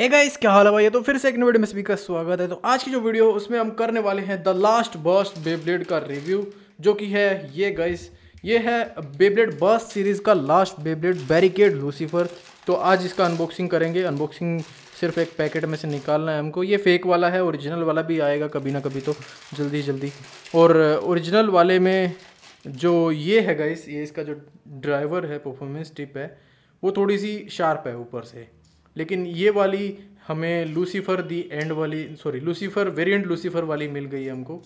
हे hey guys क्या हाल है भाई तो फिर से एक वीडियो में सभी का स्वागत है तो आज की जो वीडियो उसमें हम करने वाले हैं द लास्ट बर्स्ट बेब्लेड का रिव्यू जो कि है ये गाइस ये है बेब्लेड बर्स्ट सीरीज़ का लास्ट बेब्लेड बैरिकेड लूसीफर तो आज इसका अनबॉक्सिंग करेंगे अनबॉक्सिंग सिर्फ एक पैकेट में से निकालना है हमको ये फेक वाला है ओरिजिनल वाला भी आएगा कभी ना कभी तो जल्दी जल्दी और ओरिजिनल वाले में जो ये है गाइस ये इसका जो ड्राइवर है परफॉर्मेंस टिप है वो थोड़ी सी शार्प है ऊपर से लेकिन ये वाली हमें लूसीफर दी एंड वाली सॉरी लूसीफर वेरिएंट लूसीफर वाली मिल गई है हमको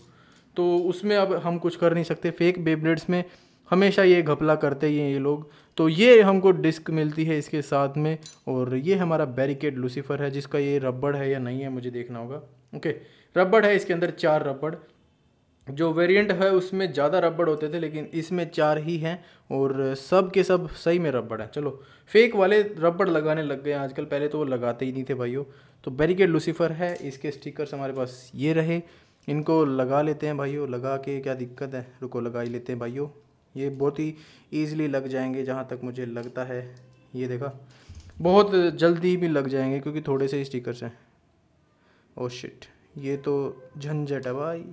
तो उसमें अब हम कुछ कर नहीं सकते फेक बेबलेट्स में हमेशा ये घपला करते ही हैं ये लोग तो ये हमको डिस्क मिलती है इसके साथ में और ये हमारा बैरिकेड लूसीफर है जिसका ये रबड़ है या नहीं है मुझे देखना होगा ओके रबड़ है इसके अंदर चार रबड़ जो वेरिएंट है उसमें ज़्यादा रबड़ होते थे लेकिन इसमें चार ही हैं और सब के सब सही में रबड़ हैं चलो फेक वाले रबड़ लगाने लग गए आजकल पहले तो वो लगाते ही नहीं थे भाइयों तो बैरिकेड लूसीफर है इसके स्टिकर्स हमारे पास ये रहे इनको लगा लेते हैं भाइयों लगा के क्या दिक्कत है रुको लगा ही लेते हैं भाइयों ये बहुत ही ईजिली लग जाएंगे जहाँ तक मुझे लगता है ये देखा बहुत जल्दी भी लग जाएंगे क्योंकि थोड़े से स्टिकर्स हैं ओ oh शिट ये तो झंझट है भाई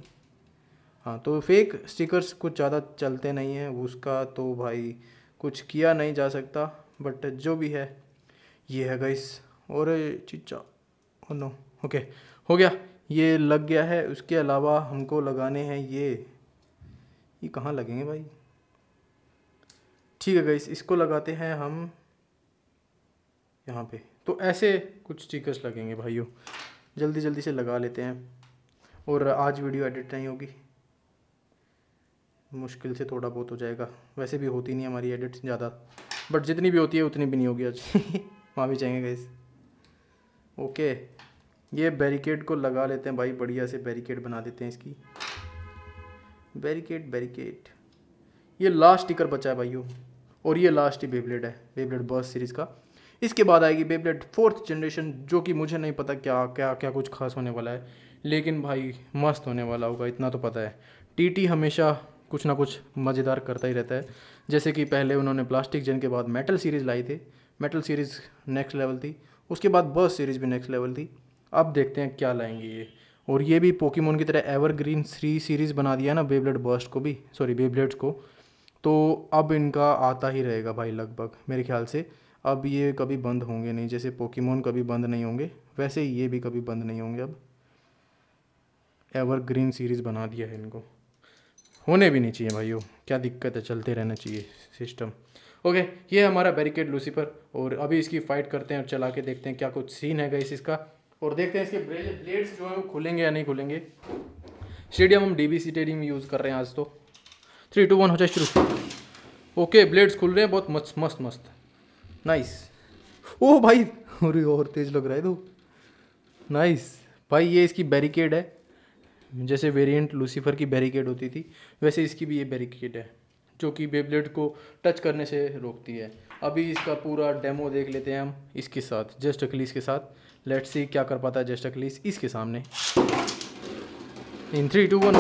हाँ तो फेक स्टिकर्स कुछ ज़्यादा चलते नहीं हैं उसका तो भाई कुछ किया नहीं जा सकता बट जो भी है ये है गाइस और चिच्चा ओ नो ओके हो गया ये लग गया है उसके अलावा हमको लगाने हैं ये ये कहाँ लगेंगे भाई ठीक है गाइस इसको लगाते हैं हम यहाँ पे तो ऐसे कुछ स्टिकर्स लगेंगे भाइयों जल्दी जल्दी से लगा लेते हैं और आज वीडियो एडिट नहीं होगी मुश्किल से थोड़ा बहुत हो जाएगा वैसे भी होती नहीं हमारी एडिट्स ज़्यादा बट जितनी भी होती है उतनी भी नहीं होगी आज भी जाएंगे गैस ओके ये बैरिकेड को लगा लेते हैं भाई बढ़िया से बैरिकेड बना देते हैं इसकी बैरिकेड बैरिकेड ये लास्ट स्टिकर बचा है भाइयों और ये लास्ट ही बेबलेट है बेबलेट बर्स सीरीज़ का इसके बाद आएगी बेबलेट फोर्थ जनरेशन जो कि मुझे नहीं पता क्या क्या क्या कुछ खास होने वाला है लेकिन भाई मस्त होने वाला होगा इतना तो पता है टीटी हमेशा कुछ ना कुछ मज़ेदार करता ही रहता है जैसे कि पहले उन्होंने प्लास्टिक जन के बाद मेटल सीरीज़ लाई थी मेटल सीरीज़ नेक्स्ट लेवल थी उसके बाद बर्स सीरीज़ भी नेक्स्ट लेवल थी अब देखते हैं क्या लाएंगे ये और ये भी पोकीमोन की तरह एवरग्रीन थ्री सीरीज़ बना दिया ना बेबलेट बर्स्ट को भी सॉरी बेबलेट्स को तो अब इनका आता ही रहेगा भाई लगभग मेरे ख्याल से अब ये कभी बंद होंगे नहीं जैसे पोकीमोन कभी बंद नहीं होंगे वैसे ये भी कभी बंद नहीं होंगे अब एवरग्रीन सीरीज़ बना दिया है इनको होने भी नहीं चाहिए भाइयों क्या दिक्कत है चलते रहना चाहिए सिस्टम ओके ये हमारा बैरिकेड लूसीफर और अभी इसकी फाइट करते हैं और चला के देखते हैं क्या कुछ सीन है गई इसका और देखते हैं इसके ब्लेड्स जो है वो खुलेंगे या नहीं खुलेंगे स्टेडियम हम डी बी स्टेडियम यूज़ कर रहे हैं आज तो थ्री टू वन हो जाए शुरू ओके ब्लेड्स खुल रहे हैं बहुत मस्त मस्त मस्त नाइस ओ भाई और तेज लग रहा है तो नाइस भाई ये इसकी बैरिकेड है जैसे वेरिएंट लूसीफर की बैरिकेड होती थी वैसे इसकी भी ये बैरिकेड है जो कि बेबलेट को टच करने से रोकती है अभी इसका पूरा डेमो देख लेते हैं हम इसके साथ जस्ट अकलीस के साथ लेट्स सी क्या कर पाता है जस्ट अकलीस इसके सामने इन थ्री टू वन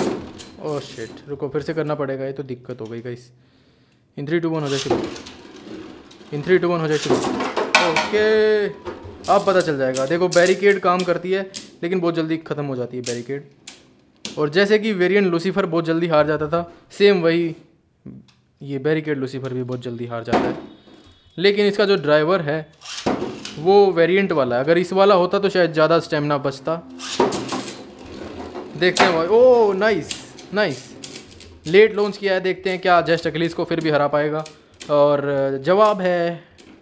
और शेट रुको फिर से करना पड़ेगा ये तो दिक्कत हो गई guys in three two one हो जाए शुरू इन थ्री टू वन हो जाए शुरू ओके अब पता चल जाएगा देखो बैरिकेड काम करती है लेकिन बहुत जल्दी ख़त्म हो जाती है बैरिकेड और जैसे कि वेरिएंट लूसीफर बहुत जल्दी हार जाता था सेम वही ये बैरिकेड लूसीफर भी बहुत जल्दी हार जाता है लेकिन इसका जो ड्राइवर है वो वेरिएंट वाला है अगर इस वाला होता तो शायद ज़्यादा स्टेमिना बचता देखते हैं भाई oh nice nice late launch किया है देखते हैं क्या जस्ट अकलीस को फिर भी हरा पाएगा और जवाब है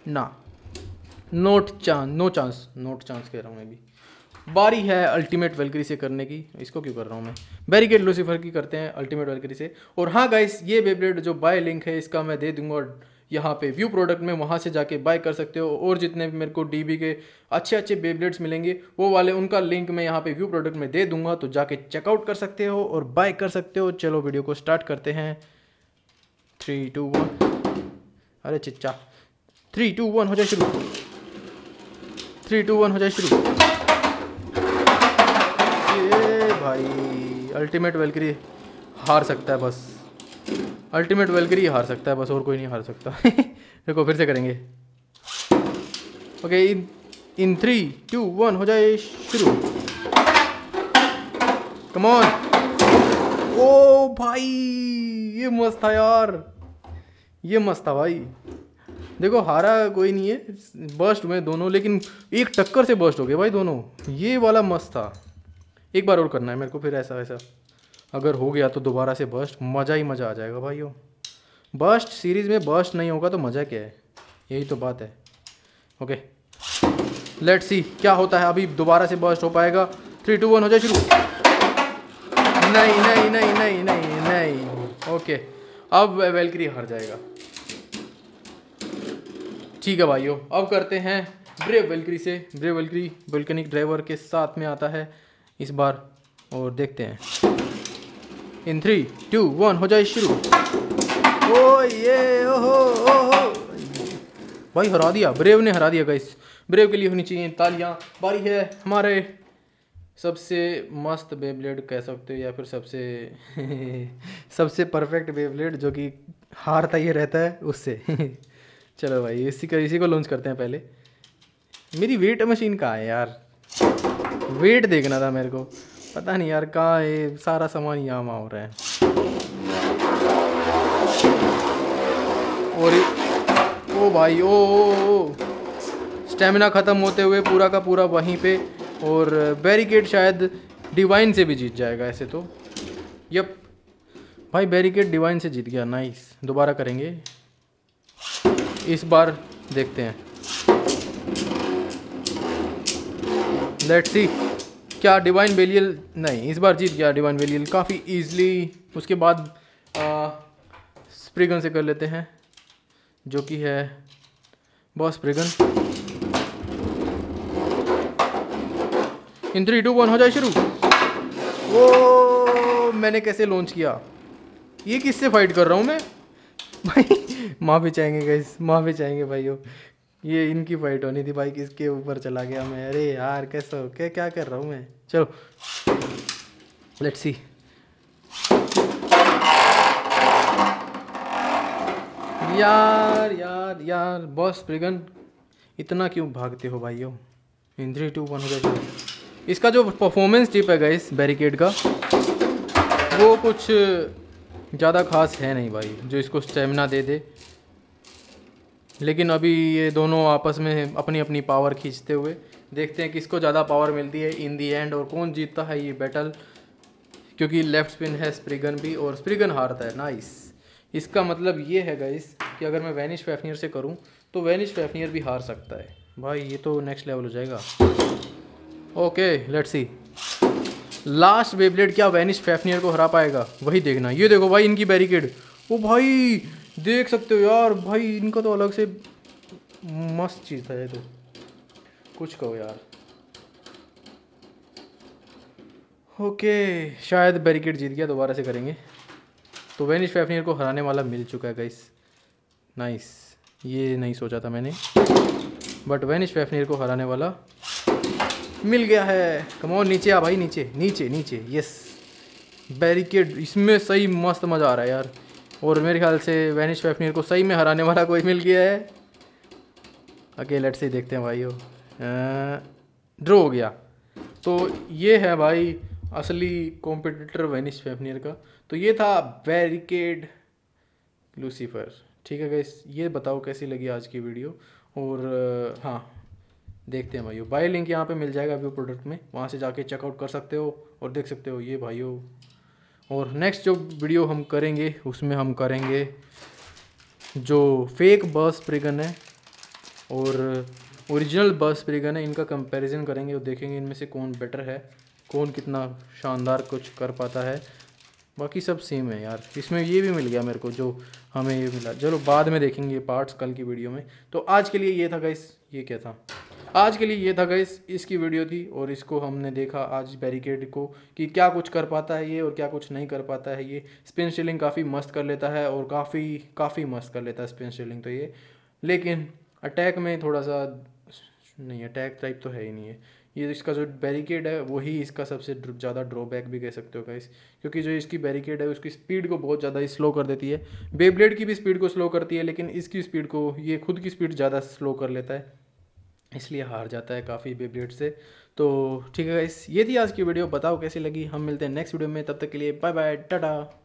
ना not chance no chance not chance कह रहा हूँ मैं भी बारी है अल्टीमेट वेलकरी से करने की इसको क्यों कर रहा हूँ मैं बैरिकेड लूसीफर की करते हैं अल्टीमेट वेलकरी से और हाँ गाइस ये बेब्लेड जो बाय लिंक है इसका मैं दे दूंगा यहाँ पे व्यू प्रोडक्ट में वहाँ से जाके बाय कर सकते हो और जितने भी मेरे को डीबी के अच्छे अच्छे बेबलेट्स मिलेंगे वो वाले उनका लिंक मैं यहाँ पे व्यू प्रोडक्ट में दे दूंगा तो जाके चेकआउट कर सकते हो और बाय कर सकते हो चलो वीडियो को स्टार्ट करते हैं थ्री टू वन अरे चिच्चा थ्री टू वन हो जाए शुरू थ्री टू वन हो जाए शुरू भाई अल्टीमेट वेलकरी हार सकता है बस अल्टीमेट वेलकरी हार सकता है बस और कोई नहीं हार सकता देखो फिर से करेंगे okay in in three two one हो जाए शुरू कमॉन ओ भाई ये मस्त था यार ये मस्त था भाई देखो हारा कोई नहीं है बस्ट हुए दोनों लेकिन एक टक्कर से बस्ट हो गए भाई दोनों ये वाला मस्त था एक बार और करना है मेरे को फिर ऐसा वैसा अगर हो गया तो दोबारा से बस्ट मज़ा ही मज़ा आ जाएगा भाई बस्ट सीरीज़ में बस्ट नहीं होगा तो मज़ा क्या है यही तो बात है ओके लेट सी क्या होता है अभी दोबारा से बस्ट हो पाएगा थ्री टू वन हो जाए शुरू नहीं नहीं नहीं नहीं नहीं नहीं ओके अब वेलक्री हार जाएगा ठीक है भाइयों अब करते हैं ब्रेव वेलक्री से ब्रेव वेलक्री वल्कनिक ड्राइवर के साथ में आता है इस बार और देखते हैं इन थ्री टू वन हो जाए शुरू ओ ये ओ हो भाई हरा दिया ब्रेव ने हरा दिया गाइस ब्रेव के लिए होनी चाहिए तालियां बारी है हमारे सबसे मस्त बेबलेट कह सकते हो या फिर सबसे सबसे परफेक्ट बेबलेट जो कि हारता ही रहता है उससे चलो भाई इसी का इसी को लॉन्च करते हैं पहले मेरी वेट मशीन कहाँ है यार वेट देखना था मेरे को पता नहीं यार कहाँ ये सारा सामान यहाँ वहाँ हो रहा है और ओ भाई ओ, ओ, ओ स्टेमिना ख़त्म होते हुए पूरा का पूरा वहीं पे और बैरिकेड शायद डिवाइन से भी जीत जाएगा ऐसे तो यप भाई बैरिकेड डिवाइन से जीत गया नाइस दोबारा करेंगे इस बार देखते हैं लेट सी क्या डिवाइन बेलियल नहीं इस बार जीत गया डिवाइन बेलियल काफ़ी ईजली उसके बाद स्प्रिगन से कर लेते हैं जो कि है boss Spriggan in three two one हो जाए शुरू वो मैंने कैसे लॉन्च किया ये किससे फाइट कर रहा हूँ मैं भाई माफी चाहेंगे गाइस माफी चाहेंगे भाई ये इनकी फाइट होनी थी भाई किसके ऊपर चला गया मैं अरे यार कैसा हो क्या क्या कर रहा हूँ मैं चलो लेट्स सी यार यार यार बॉस प्रिगन इतना क्यों भागते हो भाई इन थ्री टू वन हो गया इसका जो परफॉर्मेंस टिप है गाइस बैरिकेड का वो कुछ ज़्यादा खास है नहीं भाई जो इसको स्टेमिना दे दे लेकिन अभी ये दोनों आपस में अपनी अपनी पावर खींचते हुए देखते हैं किसको ज़्यादा पावर मिलती है इन दी एंड और कौन जीतता है ये बैटल क्योंकि लेफ्ट स्पिन है स्प्रिगन भी और स्प्रिगन हारता है नाइस इसका मतलब ये है गाइस कि अगर मैं वैनिश फैफनियर से करूं तो वैनिश फैफनियर भी हार सकता है भाई ये तो नेक्स्ट लेवल हो जाएगा okay let see last Beyblade क्या वैनिश फैफनियर को हरा पाएगा वही देखना ये देखो भाई इनकी बैरिकेड वो भाई देख सकते हो यार भाई इनका तो अलग से मस्त चीज़ था ये तो कुछ कहो यार ओके शायद बैरिकेड जीत गया दोबारा से करेंगे तो वेनिश फैफनियर को हराने वाला मिल चुका है गाइस नाइस ये नहीं सोचा था मैंने बट वेनिश फैफनियर को हराने वाला मिल गया है कमौन नीचे आ भाई नीचे नीचे नीचे यस बैरिकेड इसमें सही मस्त मज़ा आ रहा है यार और मेरे ख्याल से वैनिश वेफनियर को सही में हराने वाला कोई मिल गया है ओके लेट से देखते हैं भाई ड्रॉ हो गया तो ये है भाई असली कॉम्पिटिटर वैनिश वेफनियर का तो ये था बैरिकेड लूसीफर ठीक है गैस ये बताओ कैसी लगी आज की वीडियो और हाँ देखते हैं भाइयों बाय लिंक यहाँ पे मिल जाएगा व्यू प्रोडक्ट में वहाँ से जाके चेकआउट कर सकते हो और देख सकते हो ये भाइयों और नेक्स्ट जो वीडियो हम करेंगे उसमें हम करेंगे जो फेक बस प्रिगन है और ओरिजिनल बस प्रिगन है इनका कंपैरिजन करेंगे और देखेंगे इनमें से कौन बेटर है कौन कितना शानदार कुछ कर पाता है बाकी सब सेम है यार इसमें ये भी मिल गया मेरे को जो हमें ये मिला चलो बाद में देखेंगे पार्ट्स कल की वीडियो में तो आज के लिए ये था गाइस ये क्या था आज के लिए ये था गई इसकी वीडियो थी और इसको हमने देखा आज बैरिकेड को कि क्या कुछ कर पाता है ये और क्या कुछ नहीं कर पाता है ये स्पिन स्टीलिंग काफ़ी मस्त कर लेता है और काफ़ी काफ़ी मस्त कर लेता है स्पिन स्टीलिंग तो ये लेकिन अटैक में थोड़ा सा नहीं अटैक टाइप तो है ही नहीं है ये इसका जो बैरिकेड है वही इसका सबसे ज़्यादा ड्रॉबैक भी कह सकते हो गाइस क्योंकि जो इसकी बैरिकेड है उसकी स्पीड को बहुत ज़्यादा स्लो कर देती है बेब्लेड की भी स्पीड को स्लो करती है लेकिन इसकी स्पीड को ये खुद की स्पीड ज़्यादा स्लो कर लेता है इसलिए हार जाता है काफ़ी बेब्रेड से तो ठीक है इस ये थी आज की वीडियो बताओ कैसी लगी हम मिलते हैं नेक्स्ट वीडियो में तब तक के लिए बाय बाय टाटा